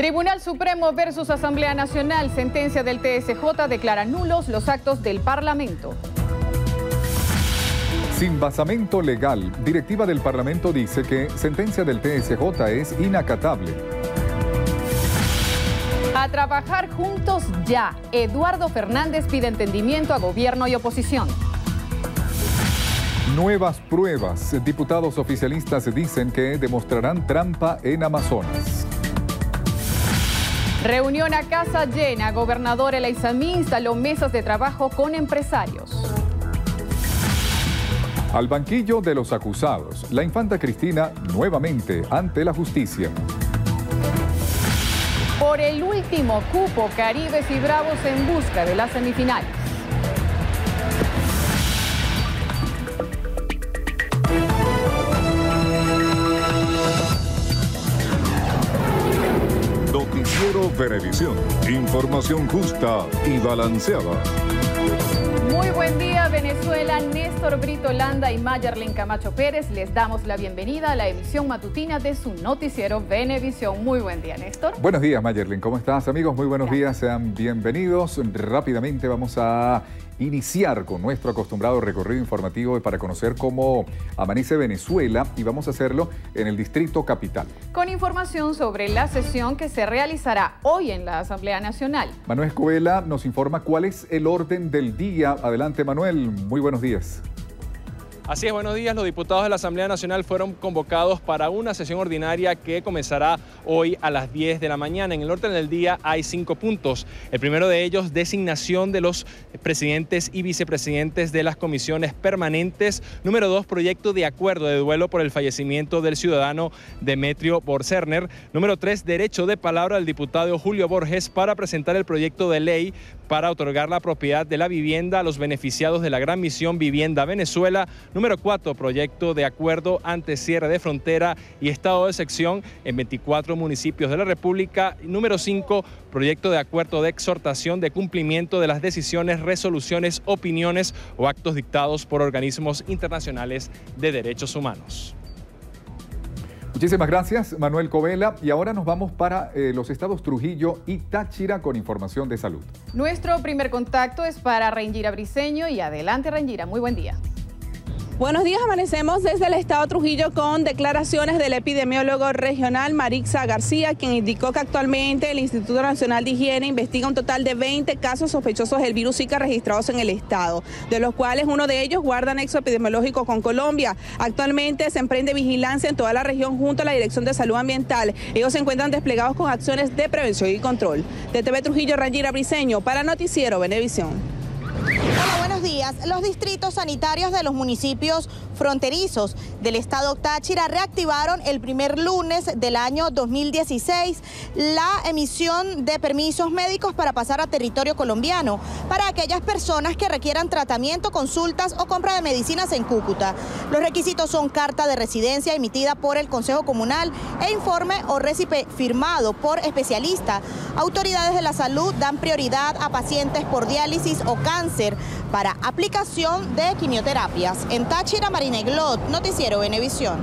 Tribunal Supremo versus Asamblea Nacional, sentencia del TSJ declara nulos los actos del Parlamento. Sin basamento legal, directiva del Parlamento dice que sentencia del TSJ es inacatable. A trabajar juntos ya. Eduardo Fernández pide entendimiento a gobierno y oposición. Nuevas pruebas. Diputados oficialistas dicen que demostrarán trampa en Amazonas. Reunión a casa llena. Gobernador Elaizamí instaló mesas de trabajo con empresarios. Al banquillo de los acusados, la infanta Cristina nuevamente ante la justicia. Por el último cupo, Caribes y Bravos en busca de la semifinal. Noticiero Venevisión, Información justa y balanceada. Muy buen día Venezuela, Néstor Brito Landa y Mayerlin Camacho Pérez. Les damos la bienvenida a la emisión matutina de su noticiero Venevisión. Muy buen día Néstor. Buenos días Mayerlin, ¿cómo estás amigos? Muy buenos días, sean bienvenidos. Rápidamente vamos a iniciar con nuestro acostumbrado recorrido informativo para conocer cómo amanece Venezuela y vamos a hacerlo en el Distrito Capital. Con información sobre la sesión que se realizará hoy en la Asamblea Nacional. Manuel Escobela nos informa cuál es el orden del día. Adelante Manuel, muy buenos días. Así es, buenos días. Los diputados de la Asamblea Nacional fueron convocados para una sesión ordinaria que comenzará hoy a las 10 de la mañana. En el orden del día hay cinco puntos. El primero de ellos, designación de los presidentes y vicepresidentes de las comisiones permanentes. Número dos, proyecto de acuerdo de duelo por el fallecimiento del ciudadano Demetrio Borserner. Número tres, derecho de palabra al diputado Julio Borges para presentar el proyecto de ley para otorgar la propiedad de la vivienda a los beneficiados de la gran misión Vivienda Venezuela. Número 4, proyecto de acuerdo ante cierre de frontera y estado de sección en 24 municipios de la República. Número 5, proyecto de acuerdo de exhortación de cumplimiento de las decisiones, resoluciones, opiniones o actos dictados por organismos internacionales de derechos humanos. Muchísimas gracias, Manuel Covela. Y ahora nos vamos para eh, los estados Trujillo y Táchira con información de salud. Nuestro primer contacto es para Rengira Briseño y adelante Rengira, muy buen día. Buenos días, amanecemos desde el estado Trujillo con declaraciones del epidemiólogo regional Marixa García, quien indicó que actualmente el Instituto Nacional de Higiene investiga un total de 20 casos sospechosos del virus Zika registrados en el estado, de los cuales uno de ellos guarda anexo epidemiológico con Colombia. Actualmente se emprende vigilancia en toda la región junto a la Dirección de Salud Ambiental. Ellos se encuentran desplegados con acciones de prevención y control. De TV Trujillo, Rangira Briseño, para Noticiero Venevisión. Hola, buenos días. Los distritos sanitarios de los municipios fronterizos del estado Táchira reactivaron el primer lunes del año 2016 la emisión de permisos médicos para pasar a territorio colombiano para aquellas personas que requieran tratamiento, consultas o compra de medicinas en Cúcuta. Los requisitos son carta de residencia emitida por el Consejo Comunal e informe o récipe firmado por especialista. Autoridades de la salud dan prioridad a pacientes por diálisis o cáncer para aplicación de quimioterapias. En Táchira, Mariné Glot, Noticiero Venevisión.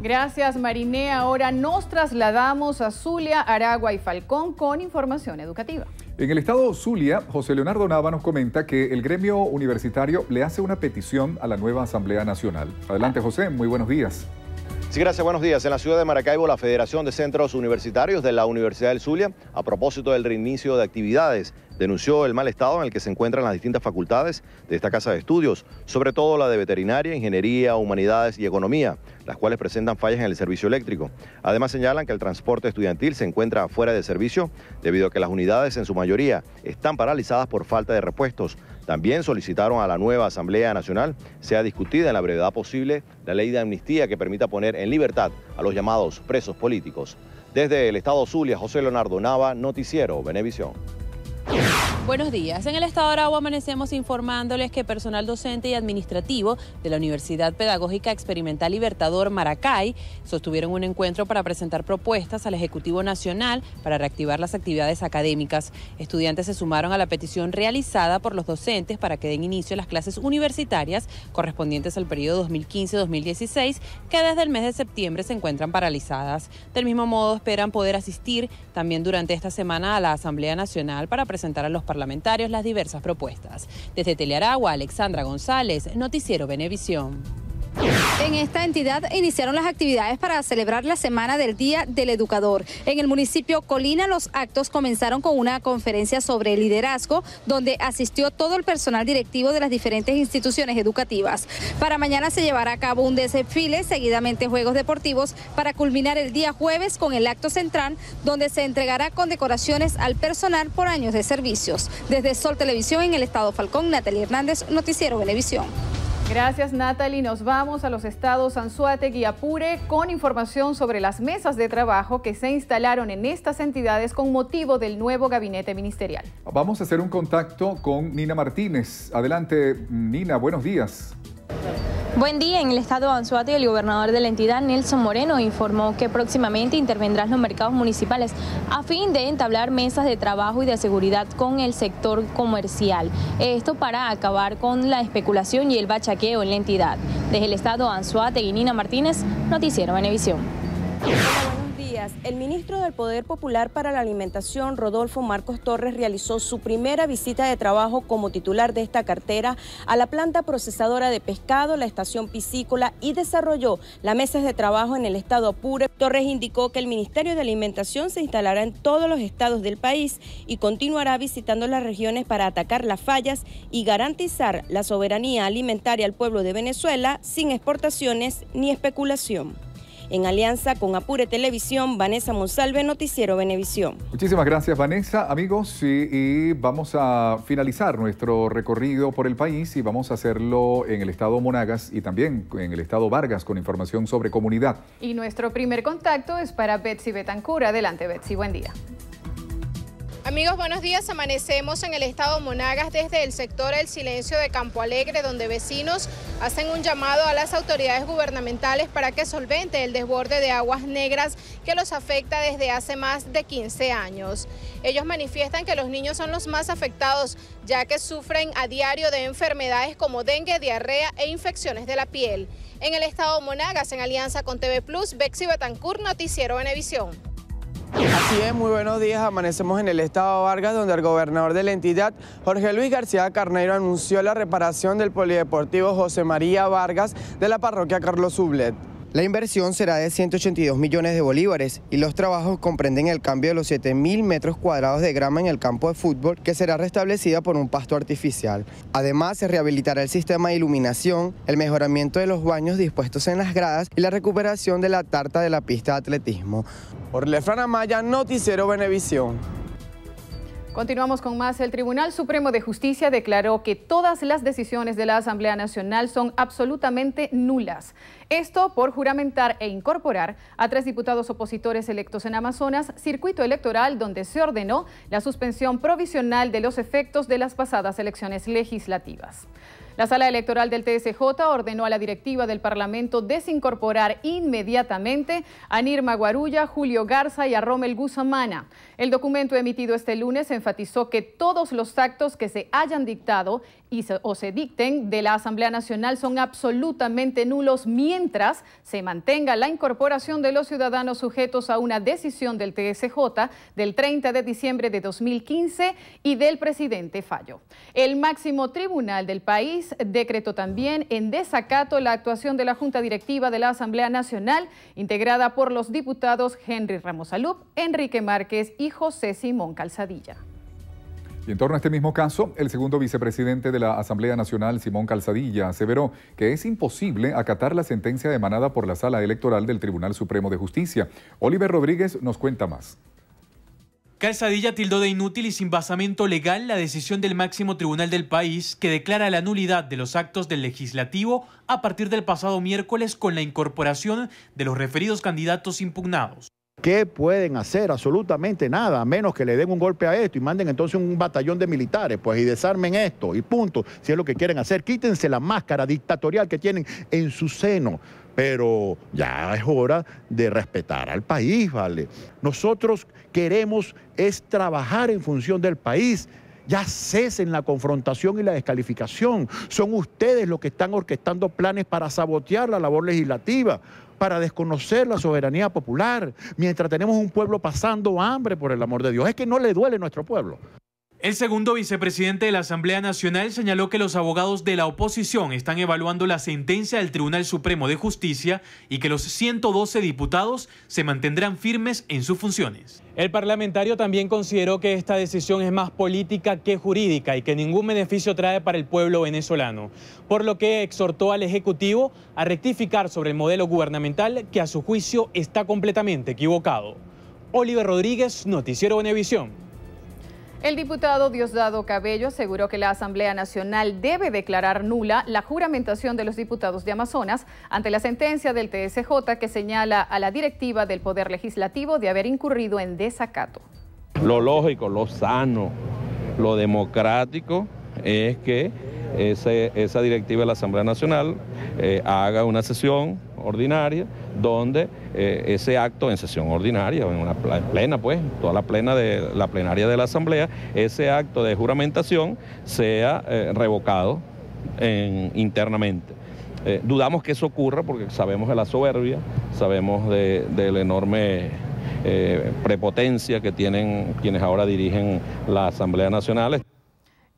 Gracias, Mariné. Ahora nos trasladamos a Zulia, Aragua y Falcón con información educativa. En el estado Zulia, José Leonardo Nava nos comenta que el gremio universitario le hace una petición a la nueva Asamblea Nacional. Adelante, José. Muy buenos días. Sí, gracias. Buenos días. En la ciudad de Maracaibo, la Federación de Centros Universitarios de la Universidad del Zulia, a propósito del reinicio de actividades, denunció el mal estado en el que se encuentran las distintas facultades de esta casa de estudios, sobre todo la de veterinaria, ingeniería, humanidades y economía, las cuales presentan fallas en el servicio eléctrico. Además señalan que el transporte estudiantil se encuentra fuera de servicio debido a que las unidades en su mayoría están paralizadas por falta de repuestos. También solicitaron a la nueva Asamblea Nacional sea discutida en la brevedad posible la ley de amnistía que permita poner en libertad a los llamados presos políticos. Desde el Estado Zulia, José Leonardo Nava, Noticiero Benevisión. Buenos días. En el estado de Aragua amanecemos informándoles que personal docente y administrativo de la Universidad Pedagógica Experimental Libertador Maracay sostuvieron un encuentro para presentar propuestas al Ejecutivo Nacional para reactivar las actividades académicas. Estudiantes se sumaron a la petición realizada por los docentes para que den inicio a las clases universitarias correspondientes al periodo 2015-2016 que desde el mes de septiembre se encuentran paralizadas. Del mismo modo esperan poder asistir también durante esta semana a la Asamblea Nacional para presentar presentar a los parlamentarios las diversas propuestas. Desde Telearagua, Alexandra González, Noticiero Benevisión. En esta entidad iniciaron las actividades para celebrar la Semana del Día del Educador. En el municipio Colina los actos comenzaron con una conferencia sobre liderazgo donde asistió todo el personal directivo de las diferentes instituciones educativas. Para mañana se llevará a cabo un desfile, seguidamente juegos deportivos, para culminar el día jueves con el acto central donde se entregará condecoraciones al personal por años de servicios. Desde Sol Televisión en el estado Falcón, Natalie Hernández, Noticiero Televisión. Gracias Natalie. Nos vamos a los estados Anzuate, y Apure con información sobre las mesas de trabajo que se instalaron en estas entidades con motivo del nuevo gabinete ministerial. Vamos a hacer un contacto con Nina Martínez. Adelante Nina, buenos días. Buen día. En el estado de Anzuate, el gobernador de la entidad, Nelson Moreno, informó que próximamente intervendrán los mercados municipales a fin de entablar mesas de trabajo y de seguridad con el sector comercial. Esto para acabar con la especulación y el bachaqueo en la entidad. Desde el estado de Anzuate, Guinina Martínez, Noticiero Venevisión el ministro del Poder Popular para la Alimentación, Rodolfo Marcos Torres, realizó su primera visita de trabajo como titular de esta cartera a la planta procesadora de pescado, la estación piscícola y desarrolló las mesas de trabajo en el estado Apure. Torres indicó que el Ministerio de Alimentación se instalará en todos los estados del país y continuará visitando las regiones para atacar las fallas y garantizar la soberanía alimentaria al pueblo de Venezuela sin exportaciones ni especulación en alianza con Apure Televisión, Vanessa Monsalve, Noticiero Benevisión. Muchísimas gracias, Vanessa. Amigos, y, vamos a finalizar nuestro recorrido por el país y vamos a hacerlo en el estado Monagas y también en el estado Vargas con información sobre comunidad. Y nuestro primer contacto es para Betsy Betancura. Adelante, Betsy. Buen día. Amigos, buenos días. Amanecemos en el estado Monagas desde el sector El Silencio de Campo Alegre, donde vecinos hacen un llamado a las autoridades gubernamentales para que solvente el desborde de aguas negras que los afecta desde hace más de 15 años. Ellos manifiestan que los niños son los más afectados, ya que sufren a diario de enfermedades como dengue, diarrea e infecciones de la piel. En el estado Monagas, en alianza con TV Plus, Bexi Betancourt, Noticiero Venevisión. Así es, muy buenos días. Amanecemos en el estado Vargas, donde el gobernador de la entidad, Jorge Luis García Carneiro, anunció la reparación del polideportivo José María Vargas de la parroquia Carlos Sublet. La inversión será de 182 millones de bolívares y los trabajos comprenden el cambio de los 7.000 metros cuadrados de grama en el campo de fútbol que será restablecida por un pasto artificial. Además, se rehabilitará el sistema de iluminación, el mejoramiento de los baños dispuestos en las gradas y la recuperación de la tarta de la pista de atletismo. Lefrana maya Noticiero Benevisión. Continuamos con más. El Tribunal Supremo de Justicia declaró que todas las decisiones de la Asamblea Nacional son absolutamente nulas. Esto por juramentar e incorporar a tres diputados opositores electos en Amazonas, circuito electoral donde se ordenó la suspensión provisional de los efectos de las pasadas elecciones legislativas. La sala electoral del TSJ ordenó a la directiva del Parlamento desincorporar inmediatamente a Nirma Guarulla, Julio Garza y a Rommel Guzamana. El documento emitido este lunes enfatizó que todos los actos que se hayan dictado y o se dicten de la Asamblea Nacional son absolutamente nulos mientras se mantenga la incorporación de los ciudadanos sujetos a una decisión del TSJ del 30 de diciembre de 2015 y del presidente Fallo. El máximo tribunal del país decretó también en desacato la actuación de la Junta Directiva de la Asamblea Nacional, integrada por los diputados Henry Ramos Enrique Márquez y José Simón Calzadilla. Y en torno a este mismo caso, el segundo vicepresidente de la Asamblea Nacional, Simón Calzadilla, aseveró que es imposible acatar la sentencia emanada por la Sala Electoral del Tribunal Supremo de Justicia. Oliver Rodríguez nos cuenta más. Calzadilla tildó de inútil y sin basamento legal la decisión del máximo tribunal del país que declara la nulidad de los actos del legislativo a partir del pasado miércoles con la incorporación de los referidos candidatos impugnados. ¿Qué pueden hacer? Absolutamente nada, a menos que le den un golpe a esto y manden entonces un batallón de militares, pues y desarmen esto y punto, si es lo que quieren hacer. Quítense la máscara dictatorial que tienen en su seno, pero ya es hora de respetar al país, ¿vale? Nosotros queremos es trabajar en función del país. Ya cesen la confrontación y la descalificación. Son ustedes los que están orquestando planes para sabotear la labor legislativa para desconocer la soberanía popular, mientras tenemos un pueblo pasando hambre, por el amor de Dios. Es que no le duele nuestro pueblo. El segundo vicepresidente de la Asamblea Nacional señaló que los abogados de la oposición están evaluando la sentencia del Tribunal Supremo de Justicia y que los 112 diputados se mantendrán firmes en sus funciones. El parlamentario también consideró que esta decisión es más política que jurídica y que ningún beneficio trae para el pueblo venezolano, por lo que exhortó al Ejecutivo a rectificar sobre el modelo gubernamental que a su juicio está completamente equivocado. Oliver Rodríguez, Noticiero Venevisión. El diputado Diosdado Cabello aseguró que la Asamblea Nacional debe declarar nula la juramentación de los diputados de Amazonas ante la sentencia del TSJ que señala a la directiva del Poder Legislativo de haber incurrido en desacato. Lo lógico, lo sano, lo democrático es que esa directiva de la Asamblea Nacional eh, haga una sesión ordinaria, donde eh, ese acto en sesión ordinaria, en una plena, pues, toda la plena de la plenaria de la Asamblea, ese acto de juramentación sea eh, revocado internamente. Eh, dudamos que eso ocurra porque sabemos de la soberbia, sabemos de la enorme prepotencia que tienen quienes ahora dirigen la Asamblea Nacional.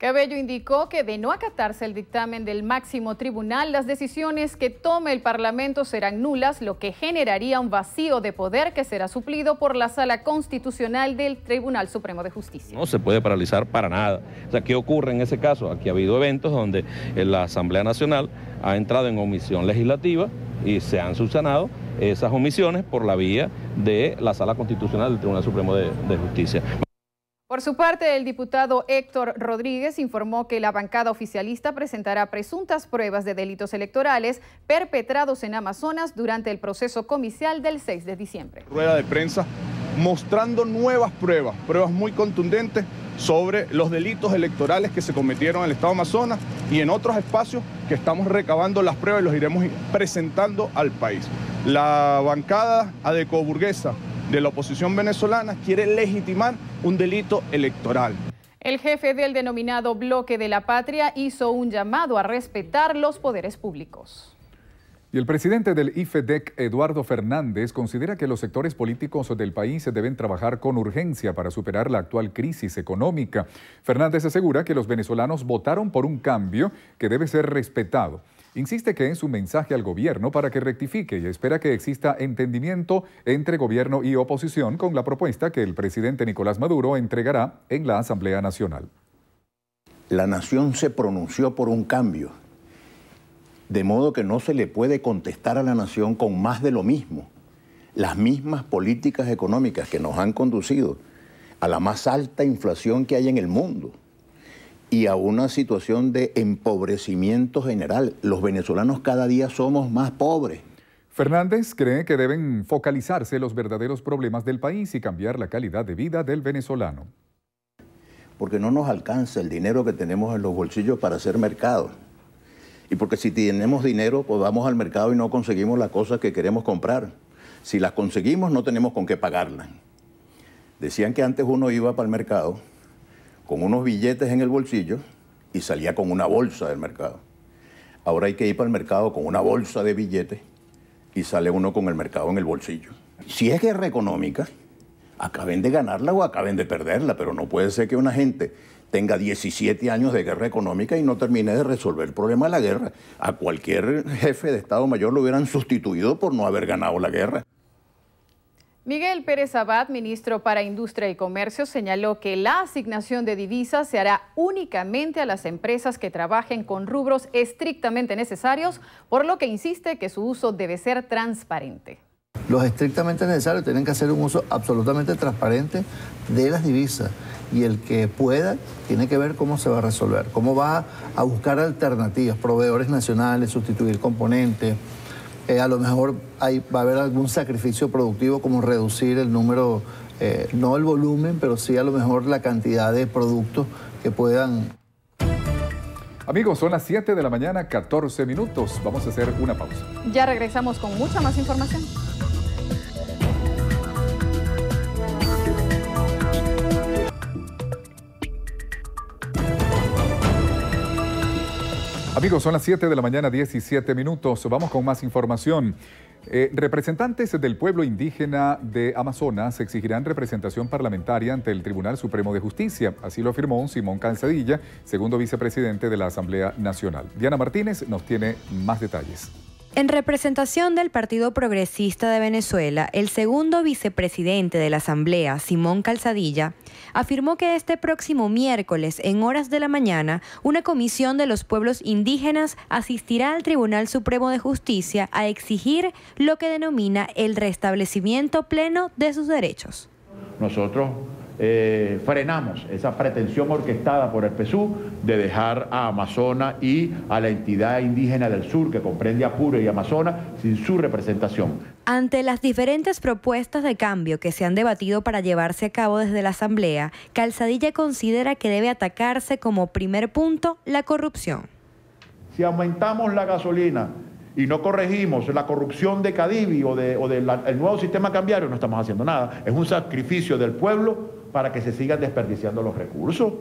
Cabello indicó que de no acatarse el dictamen del máximo tribunal, las decisiones que tome el Parlamento serán nulas, lo que generaría un vacío de poder que será suplido por la sala constitucional del Tribunal Supremo de Justicia. No se puede paralizar para nada. O sea, ¿qué ocurre en ese caso? Aquí ha habido eventos donde eh, la Asamblea Nacional ha entrado en omisión legislativa y se han subsanado esas omisiones por la vía de la sala constitucional del Tribunal Supremo de, de Justicia. Por su parte, el diputado Héctor Rodríguez informó que la bancada oficialista presentará presuntas pruebas de delitos electorales perpetrados en Amazonas durante el proceso comicial del 6 de diciembre. Rueda de prensa mostrando nuevas pruebas, pruebas muy contundentes sobre los delitos electorales que se cometieron en el Estado de Amazonas y en otros espacios que estamos recabando las pruebas y los iremos presentando al país. La bancada adecoburguesa de la oposición venezolana quiere legitimar un delito electoral. El jefe del denominado Bloque de la Patria hizo un llamado a respetar los poderes públicos. Y el presidente del IFEDEC, Eduardo Fernández, considera que los sectores políticos del país deben trabajar con urgencia para superar la actual crisis económica. Fernández asegura que los venezolanos votaron por un cambio que debe ser respetado. Insiste que en su mensaje al gobierno para que rectifique y espera que exista entendimiento entre gobierno y oposición con la propuesta que el presidente Nicolás Maduro entregará en la Asamblea Nacional. La nación se pronunció por un cambio, de modo que no se le puede contestar a la nación con más de lo mismo. Las mismas políticas económicas que nos han conducido a la más alta inflación que hay en el mundo, y a una situación de empobrecimiento general. Los venezolanos cada día somos más pobres. Fernández cree que deben focalizarse los verdaderos problemas del país y cambiar la calidad de vida del venezolano. Porque no nos alcanza el dinero que tenemos en los bolsillos para hacer mercado. Y porque si tenemos dinero, pues vamos al mercado y no conseguimos las cosas que queremos comprar. Si las conseguimos, no tenemos con qué pagarlas. Decían que antes uno iba para el mercado con unos billetes en el bolsillo y salía con una bolsa del mercado. Ahora hay que ir para el mercado con una bolsa de billetes y sale uno con el mercado en el bolsillo. Si es guerra económica, acaben de ganarla o acaben de perderla, pero no puede ser que una gente tenga 17 años de guerra económica y no termine de resolver el problema de la guerra. A cualquier jefe de Estado Mayor lo hubieran sustituido por no haber ganado la guerra. Miguel Pérez Abad, ministro para Industria y Comercio, señaló que la asignación de divisas se hará únicamente a las empresas que trabajen con rubros estrictamente necesarios, por lo que insiste que su uso debe ser transparente. Los estrictamente necesarios tienen que hacer un uso absolutamente transparente de las divisas y el que pueda tiene que ver cómo se va a resolver, cómo va a buscar alternativas, proveedores nacionales, sustituir componentes, eh, a lo mejor hay, va a haber algún sacrificio productivo como reducir el número, eh, no el volumen, pero sí a lo mejor la cantidad de productos que puedan... Amigos, son las 7 de la mañana, 14 minutos. Vamos a hacer una pausa. Ya regresamos con mucha más información. Amigos, son las 7 de la mañana, 17 minutos. Vamos con más información. Eh, representantes del pueblo indígena de Amazonas exigirán representación parlamentaria ante el Tribunal Supremo de Justicia. Así lo afirmó Simón Calzadilla, segundo vicepresidente de la Asamblea Nacional. Diana Martínez nos tiene más detalles. En representación del Partido Progresista de Venezuela, el segundo vicepresidente de la Asamblea, Simón Calzadilla, afirmó que este próximo miércoles, en horas de la mañana, una comisión de los pueblos indígenas asistirá al Tribunal Supremo de Justicia a exigir lo que denomina el restablecimiento pleno de sus derechos. Nosotros eh, frenamos esa pretensión orquestada por el PSU de dejar a Amazonas y a la entidad indígena del sur que comprende Apure y Amazonas sin su representación. Ante las diferentes propuestas de cambio que se han debatido para llevarse a cabo desde la Asamblea, Calzadilla considera que debe atacarse como primer punto la corrupción. Si aumentamos la gasolina y no corregimos la corrupción de Cadivi o del nuevo sistema cambiario, no estamos haciendo nada. Es un sacrificio del pueblo para que se sigan desperdiciando los recursos.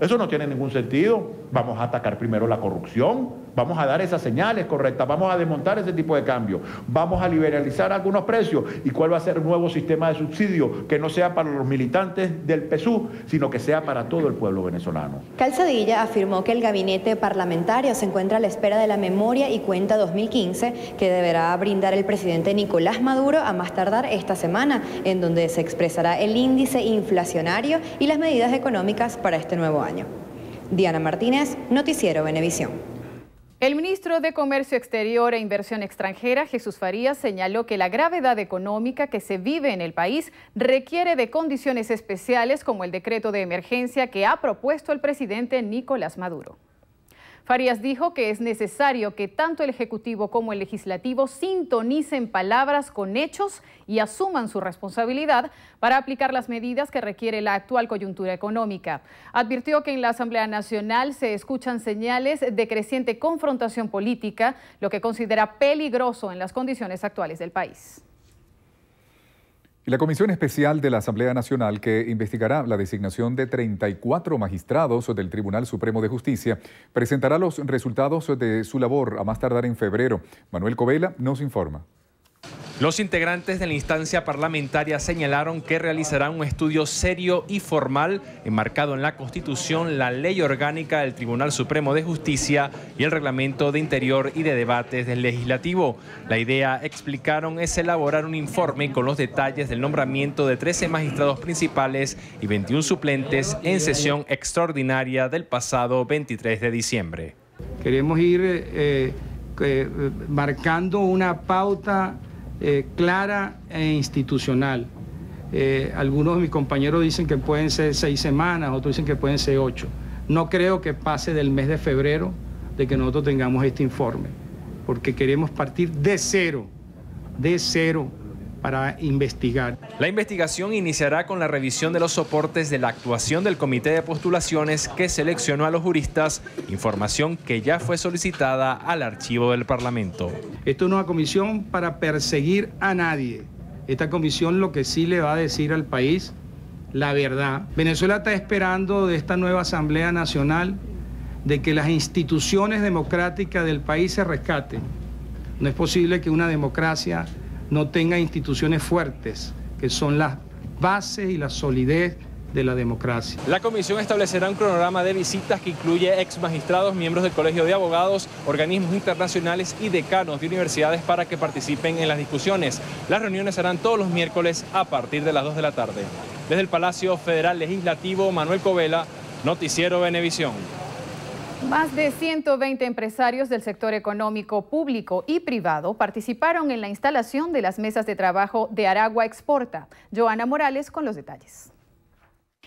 Eso no tiene ningún sentido. Vamos a atacar primero la corrupción, Vamos a dar esas señales correctas, vamos a desmontar ese tipo de cambios, vamos a liberalizar algunos precios y cuál va a ser el nuevo sistema de subsidio que no sea para los militantes del PSU, sino que sea para todo el pueblo venezolano. Calzadilla afirmó que el gabinete parlamentario se encuentra a la espera de la memoria y cuenta 2015 que deberá brindar el presidente Nicolás Maduro a más tardar esta semana, en donde se expresará el índice inflacionario y las medidas económicas para este nuevo año. Diana Martínez, Noticiero Venevisión. El ministro de Comercio Exterior e Inversión Extranjera, Jesús Farías, señaló que la gravedad económica que se vive en el país requiere de condiciones especiales como el decreto de emergencia que ha propuesto el presidente Nicolás Maduro. Farias dijo que es necesario que tanto el Ejecutivo como el Legislativo sintonicen palabras con hechos y asuman su responsabilidad para aplicar las medidas que requiere la actual coyuntura económica. Advirtió que en la Asamblea Nacional se escuchan señales de creciente confrontación política, lo que considera peligroso en las condiciones actuales del país. La Comisión Especial de la Asamblea Nacional que investigará la designación de 34 magistrados del Tribunal Supremo de Justicia presentará los resultados de su labor a más tardar en febrero. Manuel Covela nos informa. Los integrantes de la instancia parlamentaria señalaron que realizarán un estudio serio y formal enmarcado en la Constitución, la Ley Orgánica del Tribunal Supremo de Justicia y el Reglamento de Interior y de Debates del Legislativo. La idea, explicaron, es elaborar un informe con los detalles del nombramiento de 13 magistrados principales y 21 suplentes en sesión extraordinaria del pasado 23 de diciembre. Queremos ir eh, eh, eh, marcando una pauta eh, clara e institucional. Eh, algunos de mis compañeros dicen que pueden ser seis semanas, otros dicen que pueden ser ocho. No creo que pase del mes de febrero de que nosotros tengamos este informe, porque queremos partir de cero, de cero para investigar. La investigación iniciará con la revisión de los soportes de la actuación del comité de postulaciones que seleccionó a los juristas, información que ya fue solicitada al archivo del Parlamento. Esto es una comisión para perseguir a nadie. Esta comisión lo que sí le va a decir al país la verdad. Venezuela está esperando de esta nueva Asamblea Nacional de que las instituciones democráticas del país se rescaten. No es posible que una democracia no tenga instituciones fuertes, que son las bases y la solidez de la democracia. La comisión establecerá un cronograma de visitas que incluye ex magistrados, miembros del Colegio de Abogados, organismos internacionales y decanos de universidades para que participen en las discusiones. Las reuniones serán todos los miércoles a partir de las 2 de la tarde. Desde el Palacio Federal Legislativo, Manuel Covela, Noticiero Venevisión. Más de 120 empresarios del sector económico público y privado participaron en la instalación de las mesas de trabajo de Aragua Exporta. Joana Morales con los detalles.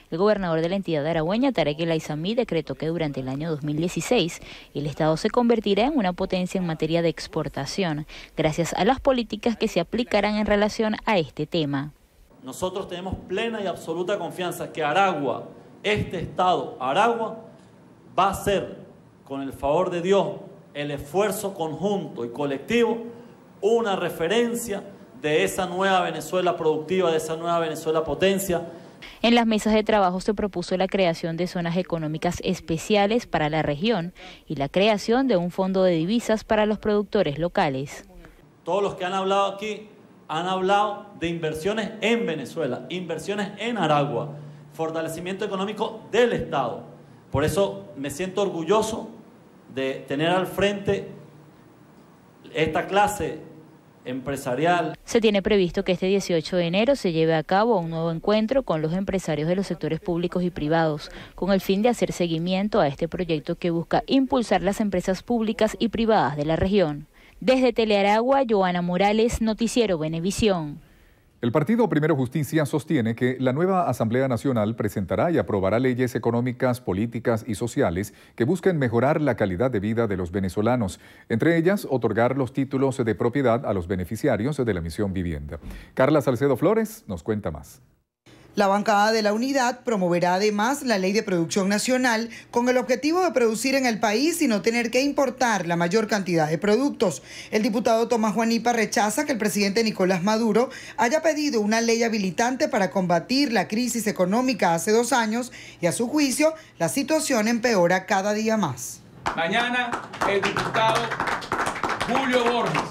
El gobernador de la entidad aragüeña, Tarek El Aizami, decretó que durante el año 2016 el Estado se convertirá en una potencia en materia de exportación, gracias a las políticas que se aplicarán en relación a este tema. Nosotros tenemos plena y absoluta confianza que Aragua, este Estado, Aragua, va a ser con el favor de Dios, el esfuerzo conjunto y colectivo, una referencia de esa nueva Venezuela productiva, de esa nueva Venezuela potencia. En las mesas de trabajo se propuso la creación de zonas económicas especiales para la región y la creación de un fondo de divisas para los productores locales. Todos los que han hablado aquí han hablado de inversiones en Venezuela, inversiones en Aragua, fortalecimiento económico del Estado. Por eso me siento orgulloso de tener al frente esta clase empresarial. Se tiene previsto que este 18 de enero se lleve a cabo un nuevo encuentro con los empresarios de los sectores públicos y privados, con el fin de hacer seguimiento a este proyecto que busca impulsar las empresas públicas y privadas de la región. Desde Telearagua, Joana Morales, Noticiero Benevisión. El partido Primero Justicia sostiene que la nueva Asamblea Nacional presentará y aprobará leyes económicas, políticas y sociales que busquen mejorar la calidad de vida de los venezolanos, entre ellas otorgar los títulos de propiedad a los beneficiarios de la misión vivienda. Carla Salcedo Flores nos cuenta más. La bancada de la unidad promoverá además la ley de producción nacional con el objetivo de producir en el país y no tener que importar la mayor cantidad de productos. El diputado Tomás Juanipa rechaza que el presidente Nicolás Maduro haya pedido una ley habilitante para combatir la crisis económica hace dos años y a su juicio la situación empeora cada día más. Mañana el diputado Julio Borges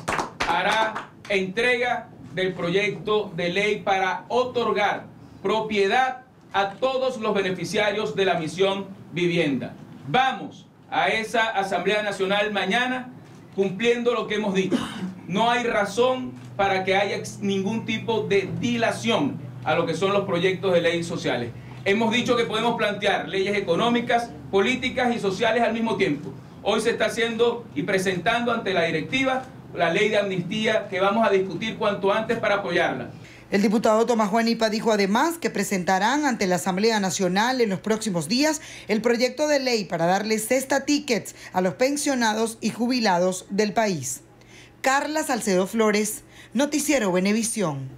hará entrega del proyecto de ley para otorgar propiedad a todos los beneficiarios de la misión vivienda. Vamos a esa Asamblea Nacional mañana cumpliendo lo que hemos dicho. No hay razón para que haya ningún tipo de dilación a lo que son los proyectos de ley sociales. Hemos dicho que podemos plantear leyes económicas, políticas y sociales al mismo tiempo. Hoy se está haciendo y presentando ante la directiva la ley de amnistía que vamos a discutir cuanto antes para apoyarla. El diputado Tomás Juanipa dijo además que presentarán ante la Asamblea Nacional en los próximos días el proyecto de ley para darle cesta tickets a los pensionados y jubilados del país. Carla Salcedo Flores, Noticiero Venevisión.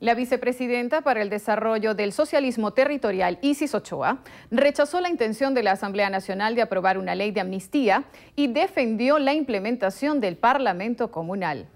La vicepresidenta para el Desarrollo del Socialismo Territorial, Isis Ochoa, rechazó la intención de la Asamblea Nacional de aprobar una ley de amnistía y defendió la implementación del Parlamento Comunal.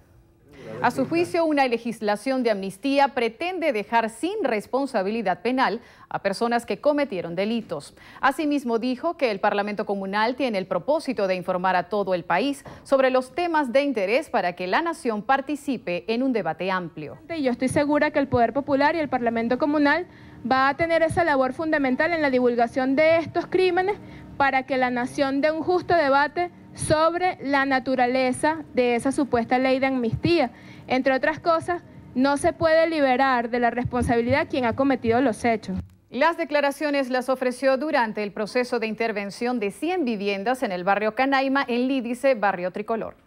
A su juicio, una legislación de amnistía pretende dejar sin responsabilidad penal a personas que cometieron delitos. Asimismo, dijo que el Parlamento Comunal tiene el propósito de informar a todo el país sobre los temas de interés para que la nación participe en un debate amplio. Yo estoy segura que el Poder Popular y el Parlamento Comunal va a tener esa labor fundamental en la divulgación de estos crímenes para que la nación dé un justo debate sobre la naturaleza de esa supuesta ley de amnistía. Entre otras cosas, no se puede liberar de la responsabilidad quien ha cometido los hechos. Las declaraciones las ofreció durante el proceso de intervención de 100 viviendas en el barrio Canaima, en Lídice, barrio Tricolor.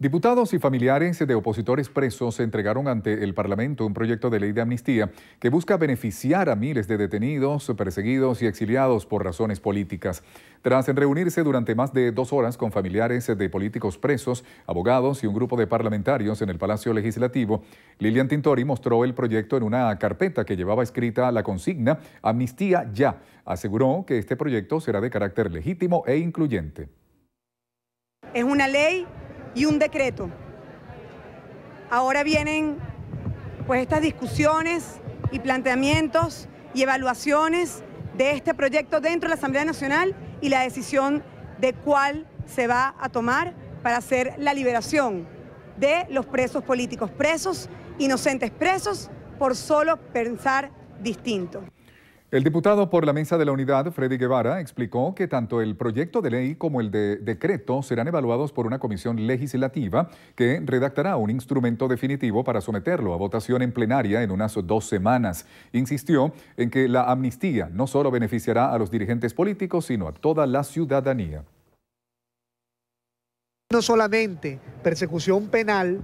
Diputados y familiares de opositores presos entregaron ante el Parlamento un proyecto de ley de amnistía que busca beneficiar a miles de detenidos, perseguidos y exiliados por razones políticas. Tras reunirse durante más de dos horas con familiares de políticos presos, abogados y un grupo de parlamentarios en el Palacio Legislativo, Lilian Tintori mostró el proyecto en una carpeta que llevaba escrita la consigna Amnistía ya. Aseguró que este proyecto será de carácter legítimo e incluyente. Es una ley y un decreto. Ahora vienen pues estas discusiones y planteamientos y evaluaciones de este proyecto dentro de la Asamblea Nacional y la decisión de cuál se va a tomar para hacer la liberación de los presos políticos, presos, inocentes presos, por solo pensar distinto. El diputado por la Mesa de la Unidad, Freddy Guevara, explicó que tanto el proyecto de ley como el de decreto serán evaluados por una comisión legislativa que redactará un instrumento definitivo para someterlo a votación en plenaria en unas dos semanas. Insistió en que la amnistía no solo beneficiará a los dirigentes políticos, sino a toda la ciudadanía. No solamente persecución penal,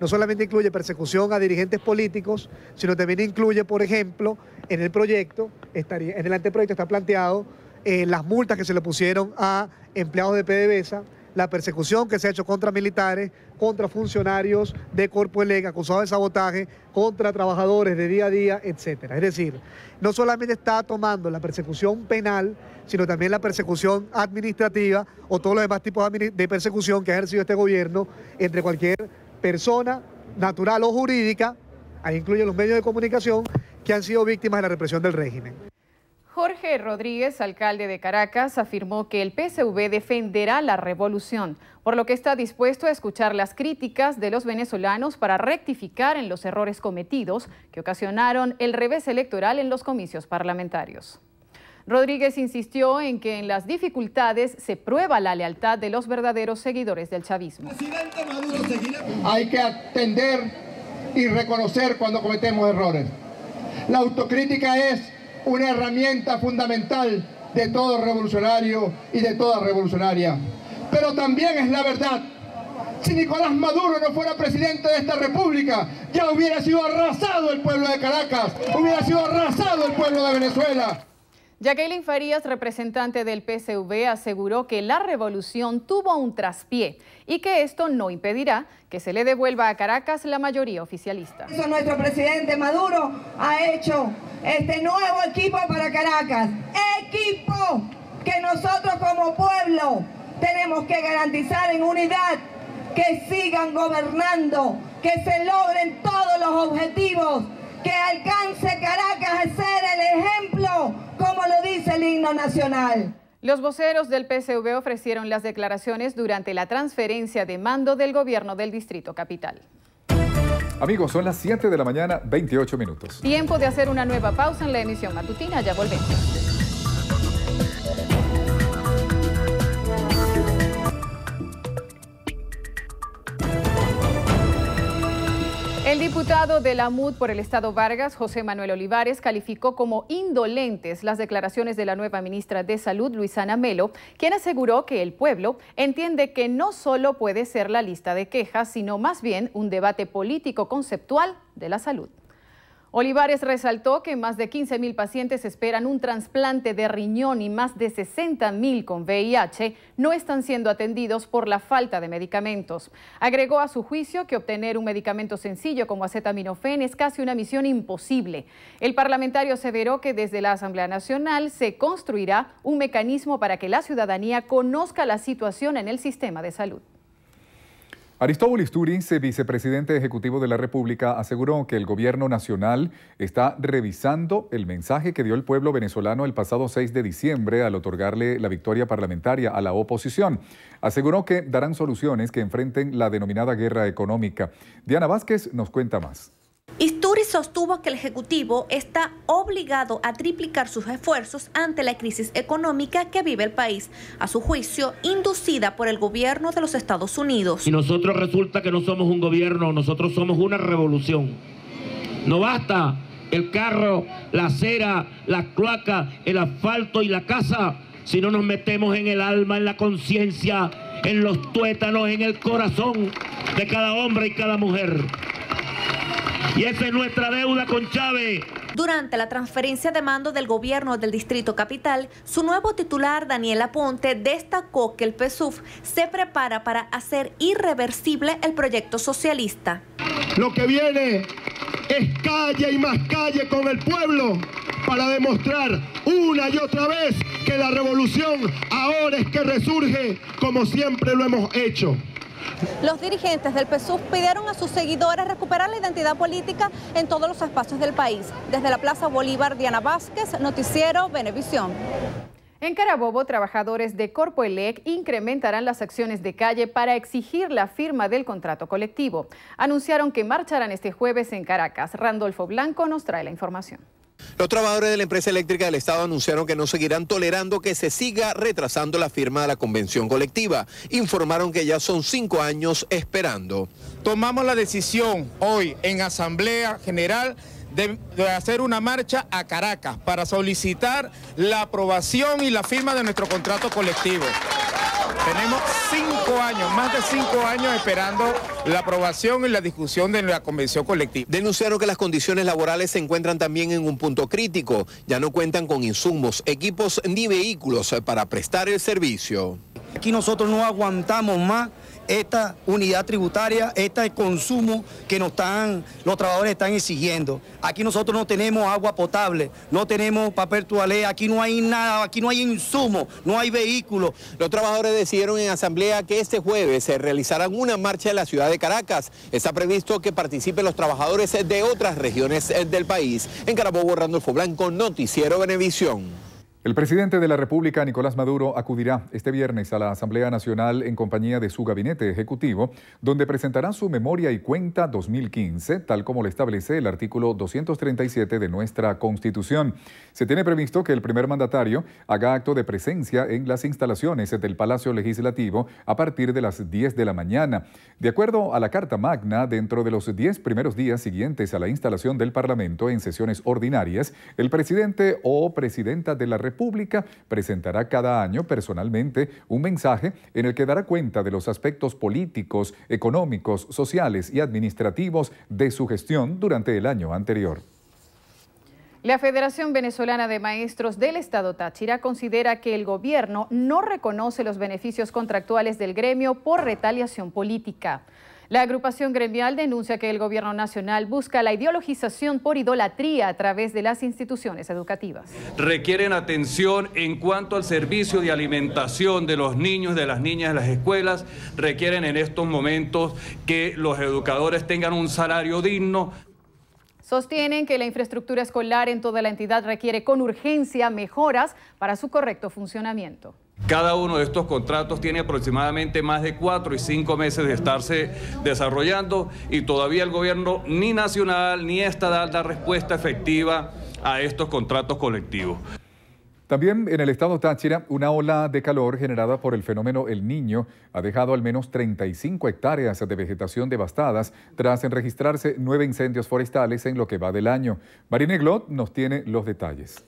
no solamente incluye persecución a dirigentes políticos, sino también incluye, por ejemplo, en el proyecto, estaría, en el anteproyecto está planteado eh, las multas que se le pusieron a empleados de PDVSA, la persecución que se ha hecho contra militares, contra funcionarios de cuerpo Eleg, acusados de sabotaje, contra trabajadores de día a día, etc. Es decir, no solamente está tomando la persecución penal, sino también la persecución administrativa o todos los demás tipos de persecución que ha ejercido este gobierno entre cualquier persona natural o jurídica, ahí incluyen los medios de comunicación, que han sido víctimas de la represión del régimen. Jorge Rodríguez, alcalde de Caracas, afirmó que el PSV defenderá la revolución, por lo que está dispuesto a escuchar las críticas de los venezolanos para rectificar en los errores cometidos que ocasionaron el revés electoral en los comicios parlamentarios. Rodríguez insistió en que en las dificultades se prueba la lealtad de los verdaderos seguidores del chavismo. Hay que atender y reconocer cuando cometemos errores. La autocrítica es una herramienta fundamental de todo revolucionario y de toda revolucionaria. Pero también es la verdad. Si Nicolás Maduro no fuera presidente de esta república, ya hubiera sido arrasado el pueblo de Caracas, hubiera sido arrasado el pueblo de Venezuela. Jacqueline Farías, representante del PCV, aseguró que la revolución tuvo un traspié y que esto no impedirá que se le devuelva a Caracas la mayoría oficialista. Eso nuestro presidente Maduro ha hecho este nuevo equipo para Caracas. Equipo que nosotros como pueblo tenemos que garantizar en unidad que sigan gobernando, que se logren todos los objetivos, que alcance Caracas a ser el ejemplo como lo dice el himno nacional. Los voceros del PSV ofrecieron las declaraciones durante la transferencia de mando del gobierno del Distrito Capital. Amigos, son las 7 de la mañana, 28 minutos. Tiempo de hacer una nueva pausa en la emisión matutina, ya volvemos. El diputado de la MUD por el Estado Vargas, José Manuel Olivares, calificó como indolentes las declaraciones de la nueva ministra de Salud, Luisana Melo, quien aseguró que el pueblo entiende que no solo puede ser la lista de quejas, sino más bien un debate político conceptual de la salud. Olivares resaltó que más de 15.000 mil pacientes esperan un trasplante de riñón y más de 60.000 mil con VIH no están siendo atendidos por la falta de medicamentos. Agregó a su juicio que obtener un medicamento sencillo como acetaminofén es casi una misión imposible. El parlamentario aseveró que desde la Asamblea Nacional se construirá un mecanismo para que la ciudadanía conozca la situación en el sistema de salud. Aristóbulo Isturiz, eh, vicepresidente ejecutivo de la República, aseguró que el gobierno nacional está revisando el mensaje que dio el pueblo venezolano el pasado 6 de diciembre al otorgarle la victoria parlamentaria a la oposición. Aseguró que darán soluciones que enfrenten la denominada guerra económica. Diana Vázquez nos cuenta más. Isturi sostuvo que el Ejecutivo está obligado a triplicar sus esfuerzos ante la crisis económica que vive el país, a su juicio, inducida por el gobierno de los Estados Unidos. Y nosotros resulta que no somos un gobierno, nosotros somos una revolución. No basta el carro, la acera, la cloaca, el asfalto y la casa, si no nos metemos en el alma, en la conciencia, en los tuétanos, en el corazón de cada hombre y cada mujer. Y esa es nuestra deuda con Chávez. Durante la transferencia de mando del gobierno del Distrito Capital, su nuevo titular, Daniel Aponte, destacó que el PSUF se prepara para hacer irreversible el proyecto socialista. Lo que viene es calle y más calle con el pueblo para demostrar una y otra vez que la revolución ahora es que resurge como siempre lo hemos hecho. Los dirigentes del PSUV pidieron a sus seguidores recuperar la identidad política en todos los espacios del país. Desde la Plaza Bolívar, Diana Vázquez, Noticiero Venevisión. En Carabobo, trabajadores de elec incrementarán las acciones de calle para exigir la firma del contrato colectivo. Anunciaron que marcharán este jueves en Caracas. Randolfo Blanco nos trae la información. Los trabajadores de la empresa eléctrica del Estado anunciaron que no seguirán tolerando que se siga retrasando la firma de la convención colectiva. Informaron que ya son cinco años esperando. Tomamos la decisión hoy en Asamblea General de, hacer una marcha a Caracas para solicitar la aprobación y la firma de nuestro contrato colectivo. Tenemos cinco años, más de cinco años esperando la aprobación y la discusión de la convención colectiva. Denunciaron que las condiciones laborales se encuentran también en un punto crítico. Ya no cuentan con insumos, equipos ni vehículos para prestar el servicio. Aquí nosotros no aguantamos más esta unidad tributaria, este consumo que nos están, los trabajadores están exigiendo. Aquí nosotros no tenemos agua potable, no tenemos papel toalé, aquí no hay nada, aquí no hay insumo, no hay vehículo Los trabajadores decidieron en asamblea que este jueves se realizarán una marcha en la ciudad de Caracas. Está previsto que participen los trabajadores de otras regiones eh, del país. En Carabobo, Randolfo Blanco, Noticiero Benevisión. El presidente de la República, Nicolás Maduro, acudirá este viernes a la Asamblea Nacional en compañía de su gabinete ejecutivo, donde presentará su memoria y cuenta 2015, tal como lo establece el artículo 237 de nuestra Constitución. Se tiene previsto que el primer mandatario haga acto de presencia en las instalaciones del Palacio Legislativo a partir de las 10 de la mañana. De acuerdo a la Carta Magna, dentro de los 10 primeros días siguientes a la instalación del Parlamento en sesiones ordinarias, el presidente o presidenta de la República Pública presentará cada año personalmente un mensaje en el que dará cuenta de los aspectos políticos, económicos, sociales y administrativos de su gestión durante el año anterior. La Federación Venezolana de Maestros del Estado Táchira considera que el gobierno no reconoce los beneficios contractuales del gremio por retaliación política. La agrupación gremial denuncia que el gobierno nacional busca la ideologización por idolatría a través de las instituciones educativas. Requieren atención en cuanto al servicio de alimentación de los niños, de las niñas de las escuelas. Requieren en estos momentos que los educadores tengan un salario digno. Sostienen que la infraestructura escolar en toda la entidad requiere con urgencia mejoras para su correcto funcionamiento. Cada uno de estos contratos tiene aproximadamente más de cuatro y cinco meses de estarse desarrollando y todavía el gobierno ni nacional ni estatal da respuesta efectiva a estos contratos colectivos. También en el estado Táchira, una ola de calor generada por el fenómeno El Niño ha dejado al menos 35 hectáreas de vegetación devastadas tras enregistrarse nueve incendios forestales en lo que va del año. Marina Glot nos tiene los detalles.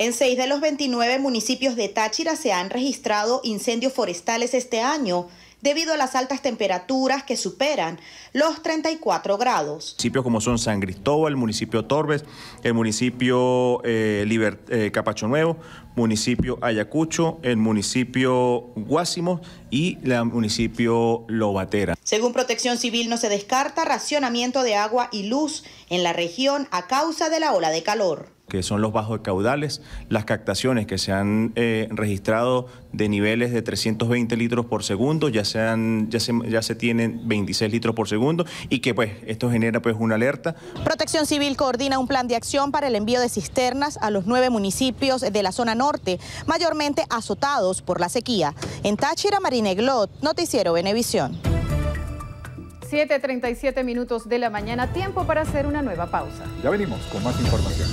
En seis de los 29 municipios de Táchira se han registrado incendios forestales este año debido a las altas temperaturas que superan los 34 grados. Municipios como son San Cristóbal, el municipio Torbes, el municipio eh, eh, Capacho Nuevo, municipio Ayacucho, el municipio Guásimo y el municipio Lobatera. Según Protección Civil no se descarta racionamiento de agua y luz en la región a causa de la ola de calor que son los bajos caudales, las captaciones que se han eh, registrado de niveles de 320 litros por segundo, ya, ya, se, ya se tienen 26 litros por segundo y que pues esto genera pues una alerta. Protección Civil coordina un plan de acción para el envío de cisternas a los nueve municipios de la zona norte, mayormente azotados por la sequía. En Táchira, Marineglot, Noticiero Venevisión. 7.37 minutos de la mañana, tiempo para hacer una nueva pausa. Ya venimos con más información.